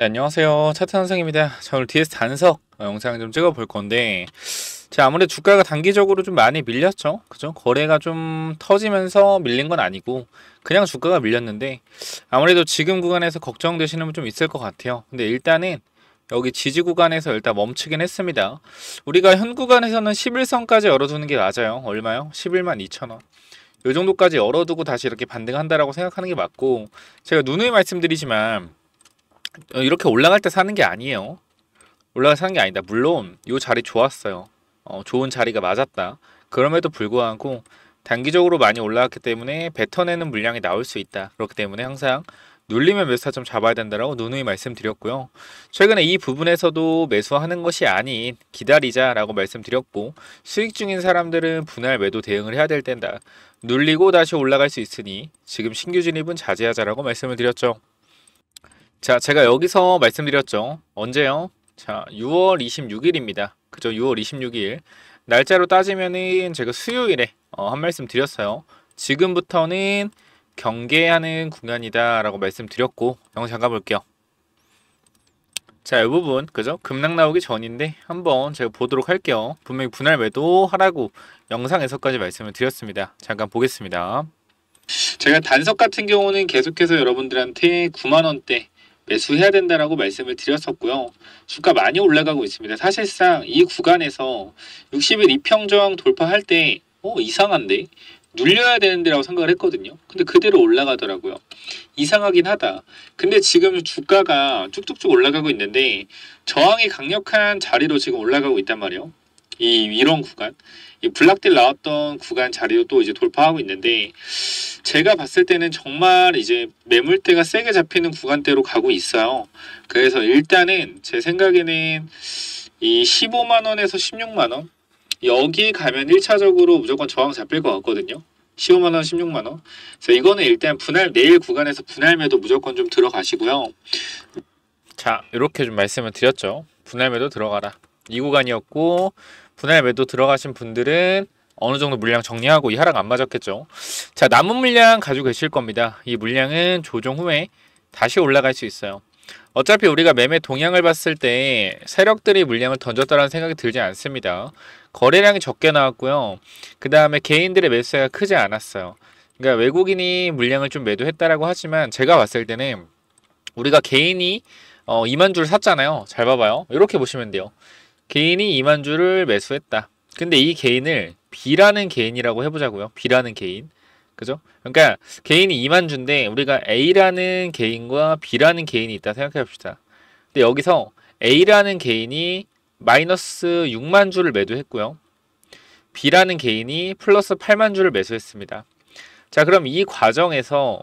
네, 안녕하세요. 차트 선생입니다. 자, 오늘 DS 단석 어, 영상 좀 찍어 볼 건데, 자, 아무래도 주가가 단기적으로 좀 많이 밀렸죠? 그죠? 거래가 좀 터지면서 밀린 건 아니고, 그냥 주가가 밀렸는데, 아무래도 지금 구간에서 걱정되시는 분 좀 있을 것 같아요. 근데 일단은, 여기 지지 구간에서 일단 멈추긴 했습니다. 우리가 현 구간에서는 11선까지 열어두는 게 맞아요. 얼마요? 11만 2천원. 요 정도까지 열어두고 다시 이렇게 반등한다라고 생각하는 게 맞고, 제가 누누이 말씀드리지만, 어, 이렇게 올라갈 때 사는 게 아니에요. 올라가 사는 게 아니다. 물론 이 자리 좋았어요. 어, 좋은 자리가 맞았다. 그럼에도 불구하고 단기적으로 많이 올라갔기 때문에 뱉어내는 물량이 나올 수 있다. 그렇기 때문에 항상 눌리면 매수타 좀 잡아야 된다라고 누누이 말씀드렸고요. 최근에 이 부분에서도 매수하는 것이 아닌 기다리자라고 말씀드렸고 수익 중인 사람들은 분할 매도 대응을 해야 될 땐다. 눌리고 다시 올라갈 수 있으니 지금 신규 진입은 자제하자라고 말씀을 드렸죠. 자, 제가 여기서 말씀드렸죠. 언제요? 자, 6월 26일입니다. 그죠? 6월 26일. 날짜로 따지면은 제가 수요일에 어, 한 말씀 드렸어요. 지금부터는 경계하는 구간이다라고 말씀드렸고 영상 가 볼게요. 자, 이 부분 그죠? 급락 나오기 전인데 한번 제가 보도록 할게요. 분명히 분할 매도 하라고 영상에서까지 말씀을 드렸습니다. 잠깐 보겠습니다. 제가 단석 같은 경우는 계속해서 여러분들한테 9만 원대 매수해야 된다라고 말씀을 드렸었고요. 주가 많이 올라가고 있습니다. 사실상 이 구간에서 60일 이평 정 돌파할 때 어, 이상한데 눌려야 되는데라고 생각을 했거든요. 근데 그대로 올라가더라고요. 이상하긴 하다. 근데 지금 주가가 쭉쭉쭉 올라가고 있는데 저항이 강력한 자리로 지금 올라가고 있단 말이에요. 이 이런 구간 이 블락딜 나왔던 구간 자리로또 이제 돌파하고 있는데 제가 봤을 때는 정말 이제 매물대가 세게 잡히는 구간대로 가고 있어요. 그래서 일단은 제 생각에는 이 15만원에서 16만원 여기 가면 1차적으로 무조건 저항 잡힐 것 같거든요. 15만원, 16만원. 그래서 이거는 일단 분할, 내일 구간에서 분할매도 무조건 좀 들어가시고요. 자, 이렇게 좀 말씀을 드렸죠. 분할매도 들어가라. 이 구간이었고, 분할 매도 들어가신 분들은 어느 정도 물량 정리하고 이 하락 안 맞았겠죠. 자, 남은 물량 가지고 계실 겁니다. 이 물량은 조정 후에 다시 올라갈 수 있어요. 어차피 우리가 매매 동향을 봤을 때 세력들이 물량을 던졌다는 생각이 들지 않습니다. 거래량이 적게 나왔고요. 그 다음에 개인들의 매수가 크지 않았어요. 그러니까 외국인이 물량을 좀 매도했다라고 하지만 제가 봤을 때는 우리가 개인이 어, 2만 주를 샀잖아요. 잘 봐봐요. 이렇게 보시면 돼요. 개인이 2만 주를 매수했다. 근데 이 개인을 B라는 개인이라고 해보자고요. B라는 개인. 그죠? 그러니까 개인이 2만 주인데 우리가 A라는 개인과 B라는 개인이 있다 생각해 봅시다. 근데 여기서 A라는 개인이 마이너스 6만 주를 매도했고요. B라는 개인이 플러스 8만 주를 매수했습니다. 자, 그럼 이 과정에서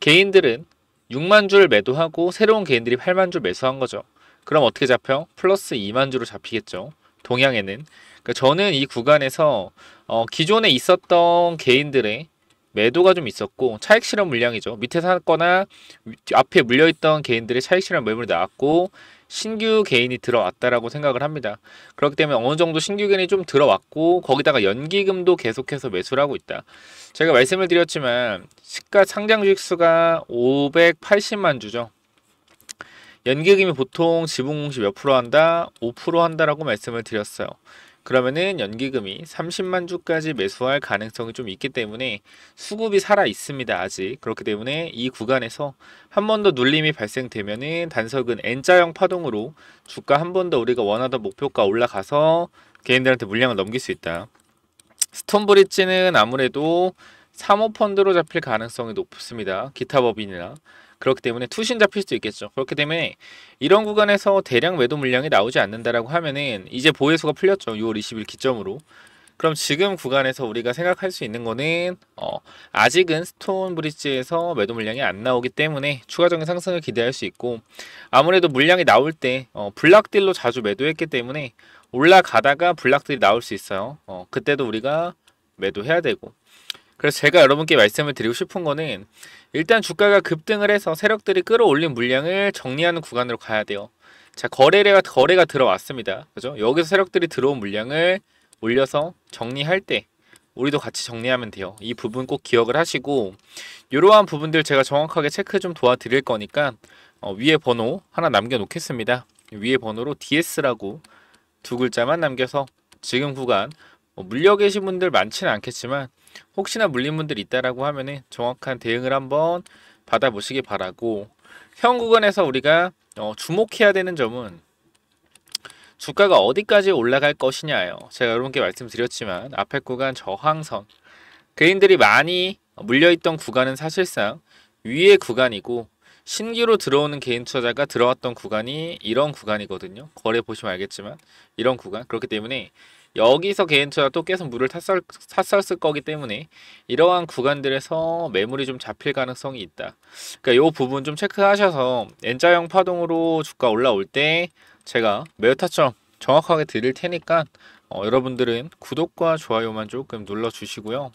개인들은 6만 주를 매도하고 새로운 개인들이 8만 주를 매수한 거죠. 그럼 어떻게 잡혀? 플러스 2만 주로 잡히겠죠. 동향에는. 그러니까 저는 이 구간에서 어, 기존에 있었던 개인들의 매도가 좀 있었고 차익 실험 물량이죠. 밑에 샀거나 앞에 물려있던 개인들의 차익 실험 매물이 나왔고 신규 개인이 들어왔다라고 생각을 합니다. 그렇기 때문에 어느 정도 신규 개인이 좀 들어왔고 거기다가 연기금도 계속해서 매수를 하고 있다. 제가 말씀을 드렸지만 시가 상장 주식수가 580만 주죠. 연기금이 보통 지분 공시 몇 프로 한다? 5% 한다라고 말씀을 드렸어요. 그러면은 연기금이 30만 주까지 매수할 가능성이 좀 있기 때문에 수급이 살아 있습니다. 아직 그렇기 때문에 이 구간에서 한 번 더 눌림이 발생되면은 단석은 N자형 파동으로 주가 한 번 더 우리가 원하던 목표가 올라가서 개인들한테 물량을 넘길 수 있다. 스톤브릿지는 아무래도 사모펀드로 잡힐 가능성이 높습니다. 기타 법인이나 그렇기 때문에 투신 잡힐 수도 있겠죠. 그렇기 때문에 이런 구간에서 대량 매도 물량이 나오지 않는다라고 하면은 이제 보유수가 풀렸죠. 6월 20일 기점으로. 그럼 지금 구간에서 우리가 생각할 수 있는 거는 어, 아직은 스톤 브릿지에서 매도 물량이 안 나오기 때문에 추가적인 상승을 기대할 수 있고 아무래도 물량이 나올 때 어, 블락딜로 자주 매도했기 때문에 올라가다가 블락딜이 나올 수 있어요. 어, 그때도 우리가 매도해야 되고 그래서 제가 여러분께 말씀을 드리고 싶은 거는 일단 주가가 급등을 해서 세력들이 끌어올린 물량을 정리하는 구간으로 가야 돼요. 자, 거래가 거래가 들어왔습니다. 그죠? 여기서 세력들이 들어온 물량을 올려서 정리할 때 우리도 같이 정리하면 돼요. 이 부분 꼭 기억을 하시고 이러한 부분들 제가 정확하게 체크 좀 도와드릴 거니까 어, 위에 번호 하나 남겨놓겠습니다. 위에 번호로 DS라고 두 글자만 남겨서 지금 구간 어, 물려 계신 분들 많지는 않겠지만 혹시나 물린분들 있다라고 하면은 정확한 대응을 한번 받아보시기 바라고 현 구간에서 우리가 어, 주목해야 되는 점은 주가가 어디까지 올라갈 것이냐예요. 제가 여러분께 말씀드렸지만 앞에 구간 저항선 그린들이 많이 물려있던 구간은 사실상 위의 구간이고 신규로 들어오는 개인 투자자가 들어왔던 구간이 이런 구간이거든요. 거래 보시면 알겠지만 이런 구간 그렇기 때문에 여기서 개인투자 또 계속 물을 탔었, 탔었을 거기 때문에 이러한 구간들에서 매물이 좀 잡힐 가능성이 있다. 그러니까 이 부분 좀 체크하셔서 N자형 파동으로 주가 올라올 때 제가 매우 타점 정확하게 드릴 테니까 어, 여러분들은 구독과 좋아요만 조금 눌러주시고요.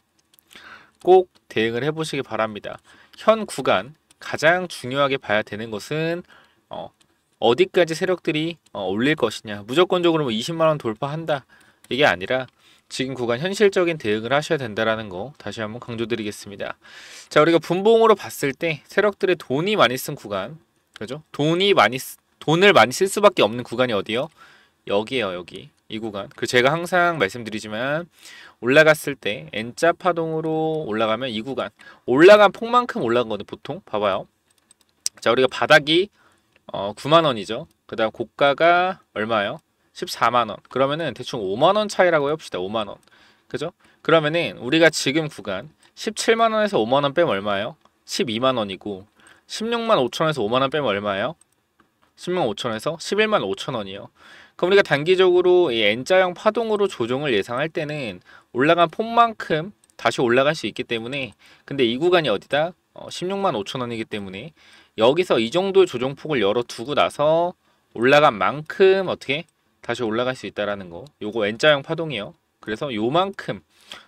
꼭 대응을 해보시기 바랍니다. 현 구간 가장 중요하게 봐야 되는 것은 어, 디까지 세력들이 어, 올릴 것이냐 무조건적으로 뭐 20만원 돌파한다 이게 아니라 지금 구간 현실적인 대응을 하셔야 된다라는 거 다시 한번 강조드리겠습니다. 자, 우리가 분봉으로 봤을 때 세력들의 돈이 많이 쓴 구간, 그죠? 돈이 많이 쓰, 돈을 많이 쓸 수밖에 없는 구간이 어디요? 여기에요, 여기. 이 구간. 그 제가 항상 말씀드리지만 올라갔을 때 N자 파동으로 올라가면 이 구간 올라간 폭만큼 올라간 거는 보통 봐봐요. 자, 우리가 바닥이 어, 9만 원이죠. 그다음 고가가 얼마요? 14만원 그러면은 대충 5만원 차이라고 해봅시다 5만원 그죠? 그러면은 우리가 지금 구간 17만원에서 5만원 빼면 얼마예요? 12만원이고 16만 5천원에서 5만원 빼면 얼마예요? 16만 5천원에서 11만 5천원이요 그럼 우리가 단기적으로 이 N자형 파동으로 조정을 예상할 때는 올라간 폼만큼 다시 올라갈 수 있기 때문에 근데 이 구간이 어디다? 어, 16만 5천원이기 때문에 여기서 이 정도의 조정폭을 열어두고 나서 올라간 만큼 어떻게 다시 올라갈 수 있다라는 거. 요거 N자형 파동이요. 그래서 요만큼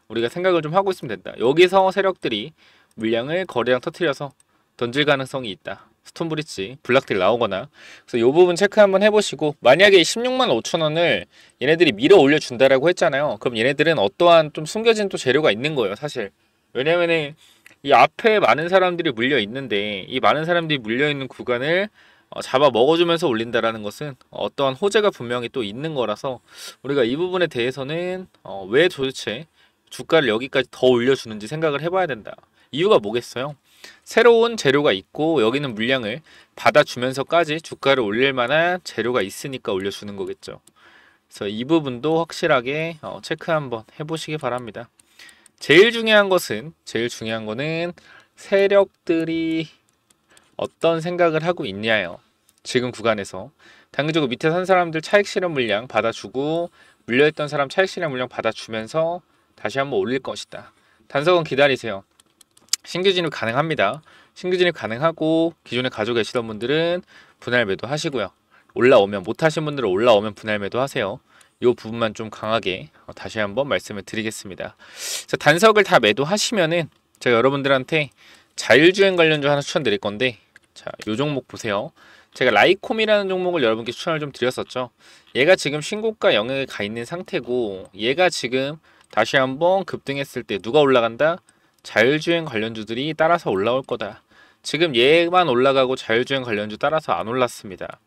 우리가 생각을 좀 하고 있으면 된다. 여기서 세력들이 물량을 거래량 터트려서 던질 가능성이 있다. 스톤브릿지 블락딜 나오거나 그래서 이 부분 체크 한번 해보시고 만약에 16만 5천 원을 얘네들이 밀어 올려준다라고 했잖아요 그럼 얘네들은 어떠한 좀 숨겨진 또 재료가 있는 거예요 사실 왜냐면은 이 앞에 많은 사람들이 물려 있는데 이 많은 사람들이 물려 있는 구간을 어, 잡아 먹어주면서 올린다라는 것은 어떠한 호재가 분명히 또 있는 거라서 우리가 이 부분에 대해서는 어, 왜 도대체 주가를 여기까지 더 올려주는지 생각을 해봐야 된다. 이유가 뭐겠어요? 새로운 재료가 있고 여기는 물량을 받아주면서까지 주가를 올릴 만한 재료가 있으니까 올려주는 거겠죠. 그래서 이 부분도 확실하게 어, 체크 한번 해보시기 바랍니다. 제일 중요한 것은 제일 중요한 거는 세력들이 어떤 생각을 하고 있냐요. 지금 구간에서 당근적으로 밑에 산 사람들 차익 실현 물량 받아주고 물려있던 사람 차익 실현 물량 받아주면서 다시 한번 올릴 것이다. 단석은 기다리세요. 신규 진입 가능합니다. 신규 진입 가능하고 기존에 가지고 계시던 분들은 분할 매도 하시고요. 올라오면 못하신 분들은 올라오면 분할 매도 하세요. 이 부분만 좀 강하게 어, 다시 한번 말씀을 드리겠습니다. 자, 단석을 다 매도하시면은 제가 여러분들한테 자율주행 관련주 하나 추천드릴 건데 자, 요 종목 보세요. 제가 라이콤이라는 종목을 여러분께 추천을 좀 드렸었죠. 얘가 지금 신고가 영역에 가 있는 상태고 얘가 지금 다시 한번 급등했을 때 누가 올라간다? 자율주행 관련주들이 따라서 올라올 거다. 지금 얘만 올라가고 자율주행 관련주 따라서 안 올랐습니다.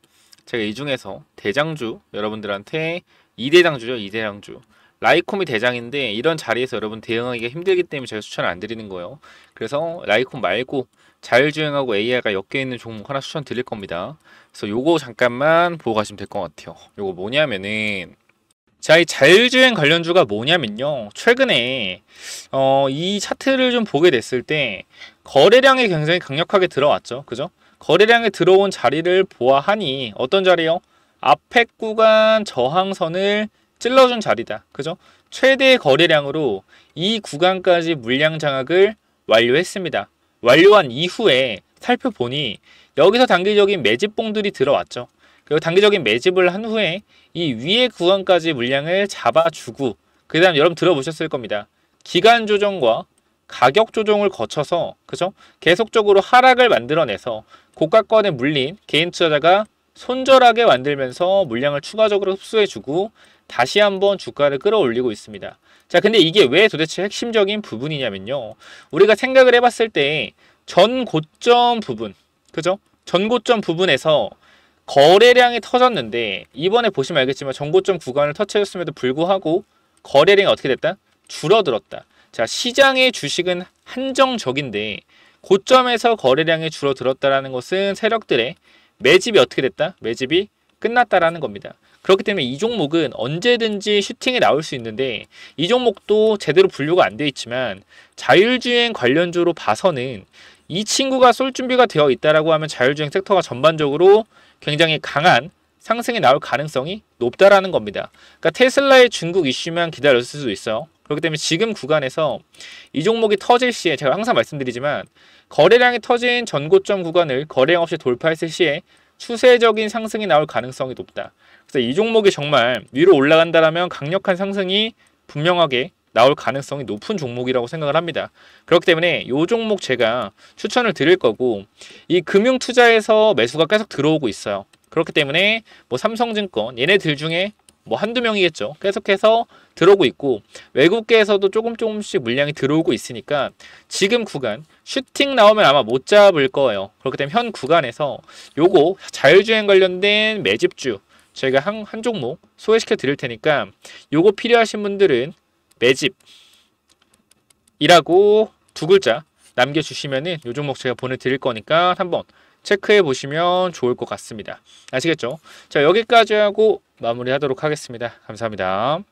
제가 이 중에서 대장주 여러분들한테 이대장주죠이대장주 라이콤이 대장인데 이런 자리에서 여러분 대응하기가 힘들기 때문에 제가 추천을 안 드리는 거예요. 그래서 라이콤 말고 자율주행하고 AI가 엮여 있는 종목 하나 추천 드릴 겁니다. 그래서 요거 잠깐만 보고 가시면 될 것 같아요. 요거 뭐냐면은 자, 이 자율주행 관련주가 뭐냐면요. 최근에 어, 이 차트를 좀 보게 됐을 때 거래량이 굉장히 강력하게 들어왔죠. 그죠? 거래량이 들어온 자리를 보아하니 어떤 자리요? 앞에 구간 저항선을 찔러준 자리다. 그죠? 최대 거래량으로 이 구간까지 물량 장악을 완료했습니다. 완료한 이후에 살펴보니 여기서 단기적인 매집봉들이 들어왔죠. 그리고 단기적인 매집을 한 후에 이위에 구간까지 물량을 잡아주고 그 다음 여러분 들어보셨을 겁니다. 기간 조정과 가격 조정을 거쳐서 그죠? 계속적으로 하락을 만들어내서 고가권에 물린 개인 투자자가 손절하게 만들면서 물량을 추가적으로 흡수해주고 다시 한번 주가를 끌어올리고 있습니다. 자, 근데 이게 왜 도대체 핵심적인 부분이냐면요. 우리가 생각을 해봤을 때 전 고점 부분, 그죠? 전 고점 부분에서 거래량이 터졌는데 이번에 보시면 알겠지만 전 고점 구간을 터치했음에도 불구하고 거래량이 어떻게 됐다? 줄어들었다. 자, 시장의 주식은 한정적인데 고점에서 거래량이 줄어들었다라는 것은 세력들의 매집이 어떻게 됐다? 매집이 끝났다라는 겁니다. 그렇기 때문에 이 종목은 언제든지 슈팅에 나올 수 있는데 이 종목도 제대로 분류가 안 돼 있지만 자율주행 관련주로 봐서는 이 친구가 쏠 준비가 되어 있다라고 하면 자율주행 섹터가 전반적으로 굉장히 강한 상승이 나올 가능성이 높다라는 겁니다. 그러니까 테슬라의 중국 이슈만 기다렸을 수도 있어요. 그렇기 때문에 지금 구간에서 이 종목이 터질 시에 제가 항상 말씀드리지만 거래량이 터진 전고점 구간을 거래량 없이 돌파했을 시에 추세적인 상승이 나올 가능성이 높다. 그래서 이 종목이 정말 위로 올라간다라면 강력한 상승이 분명하게 나올 가능성이 높은 종목이라고 생각을 합니다. 그렇기 때문에 이 종목 제가 추천을 드릴 거고 이 금융 투자에서 매수가 계속 들어오고 있어요. 그렇기 때문에 뭐 삼성증권 얘네들 중에 뭐 한두 명이겠죠. 계속해서 들어오고 있고 외국계에서도 조금 조금씩 물량이 들어오고 있으니까 지금 구간 슈팅 나오면 아마 못 잡을 거예요. 그렇기 때문에 현 구간에서 요거 자율주행 관련된 매집주 저희가 한, 한 종목 소개시켜 드릴 테니까 요거 필요하신 분들은 매집이라고 두 글자 남겨주시면은 요 종목 제가 보내드릴 거니까 한번 체크해 보시면 좋을 것 같습니다. 아시겠죠? 자, 여기까지 하고 마무리하도록 하겠습니다. 감사합니다.